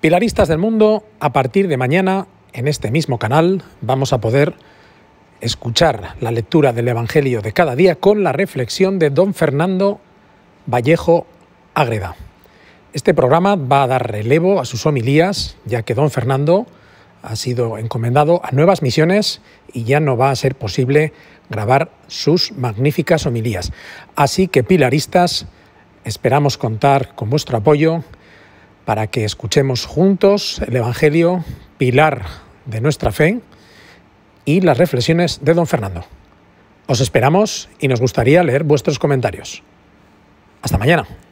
Pilaristas del Mundo, a partir de mañana, en este mismo canal, vamos a poder escuchar la lectura del Evangelio de cada día con la reflexión de don Fernando Vallejo Ágreda. Este programa va a dar relevo a sus homilías, ya que don Fernando ha sido encomendado a nuevas misiones y ya no va a ser posible grabar sus magníficas homilías. Así que, pilaristas, esperamos contar con vuestro apoyo para que escuchemos juntos el Evangelio, pilar de nuestra fe, y las reflexiones de don Fernando. Os esperamos y nos gustaría leer vuestros comentarios. Hasta mañana.